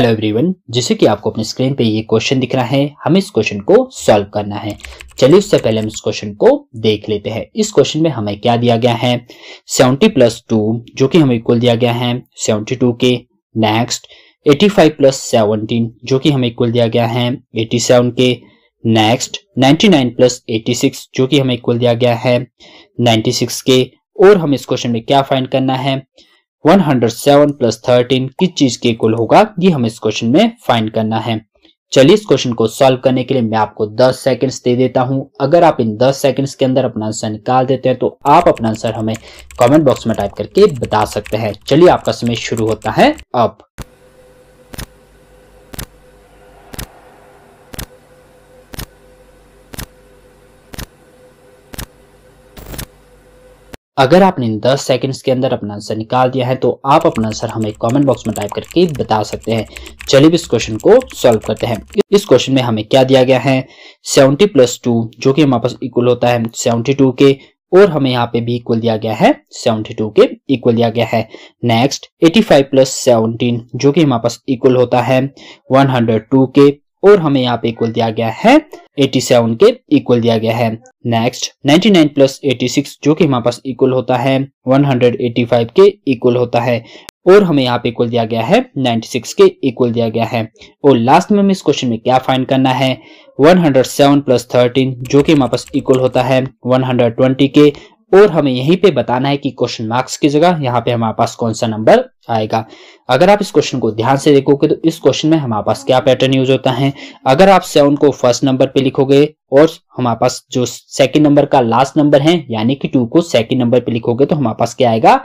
hello everyone जैसे कि आपको अपने स्क्रीन पे ये क्वेश्चन दिख रहा है हमें इस क्वेश्चन को सॉल्व करना है चलिए उससे पहले हम इस क्वेश्चन को देख लेते हैं इस क्वेश्चन में हमें क्या दिया गया है सेवेंटी प्लस टू जो कि हमें इक्वल दिया गया है सेवेंटी टू के next eighty five plus seventeen जो कि हमें इक्वल दिया गया है एटी सेवन के next ninety nine plus eighty six जो कि हमें इक्वल दिया गया है नाइन्टी सिक्स के और हमें इस क्वेश्चन में क्या फाइंड करना है 107 प्लस थर्टीन किस चीज के इक्वल होगा ये हमें इस क्वेश्चन में फाइंड करना है चलिए इस क्वेश्चन को सॉल्व करने के लिए मैं आपको 10 सेकंड्स दे देता हूं अगर आप इन 10 सेकंड्स के अंदर अपना आंसर निकाल देते हैं तो आप अपना आंसर हमें कमेंट बॉक्स में टाइप करके बता सकते हैं चलिए आपका समय शुरू होता है अब अगर आपने 10 सेकंड्स के अंदर अपना आंसर निकाल दिया है तो आप अपना आंसर हमें कमेंट बॉक्स में टाइप करके बता सकते हैं चलिए इस क्वेश्चन को सॉल्व करते हैं इस क्वेश्चन में हमें क्या दिया गया है 70 प्लस टू जो कि हमारे पास इक्वल होता है 72 के और हमें यहाँ पे भी इक्वल दिया गया है 72 के इक्वल दिया गया है नेक्स्ट 85 फाइव प्लस सेवनटीन जो कि हमारे पास इक्वल होता है 102 के और हमें यहाँ पे इक्वल दिया गया है 87 के इक्वल दिया गया है नेक्स्ट 99 नाइन प्लस एटी जो कि हमारे पास इक्वल होता है 185 के इक्वल होता है और हमें यहाँ पे इक्वल दिया गया है 96 के इक्वल दिया गया है और लास्ट में हमें इस क्वेश्चन में क्या फाइंड करना है 107 प्लस थर्टीन जो कि हमारे पास इक्वल होता है 120 के और हमें यहीं पे बताना है कि क्वेश्चन मार्क्स की जगह यहाँ पे हमारे पास कौन सा नंबर आएगा अगर आप इस क्वेश्चन को ध्यान से देखोगे तो इस क्वेश्चन में हमारे पास क्या पैटर्न यूज होता है अगर आप सेवन को फर्स्ट नंबर पे लिखोगे और हमारे पास जो सेकंड नंबर का लास्ट नंबर है यानी कि टू को सेकंड नंबर पे लिखोगे तो हमारे पास क्या आएगा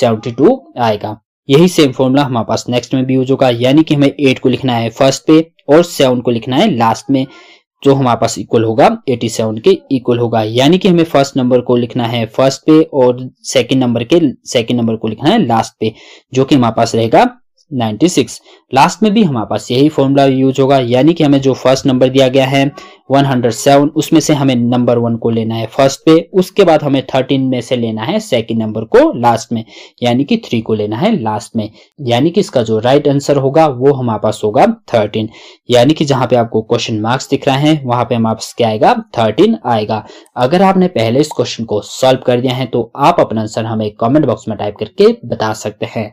सेवनटी आएगा यही सेम फॉर्मूला हमारे पास नेक्स्ट में भी यूज होगा यानी कि हमें एट को लिखना है फर्स्ट पे और सेवन को लिखना है लास्ट में जो हमारे पास इक्वल होगा 87 के इक्वल होगा यानी कि हमें फर्स्ट नंबर को लिखना है फर्स्ट पे और सेकंड नंबर के सेकंड नंबर को लिखना है लास्ट पे जो कि हमारे पास रहेगा 96 लास्ट में भी हमारे पास यही फॉर्मूला यूज होगा यानी कि हमें जो फर्स्ट नंबर दिया गया है 107 उसमें से हमें नंबर वन को लेना है फर्स्ट पे उसके बाद हमें 13 में से लेना है सेकंड नंबर को लास्ट में यानी कि थ्री को लेना है लास्ट में यानी कि इसका जो राइट right आंसर होगा वो हमारे पास होगा 13 यानी कि जहां पे आपको क्वेश्चन मार्क्स दिख रहे हैं वहां पे हमारे पास क्या आएगा थर्टीन आएगा अगर आपने पहले इस क्वेश्चन को सॉल्व कर दिया है तो आप अपना आंसर हमें कॉमेंट बॉक्स में टाइप करके बता सकते हैं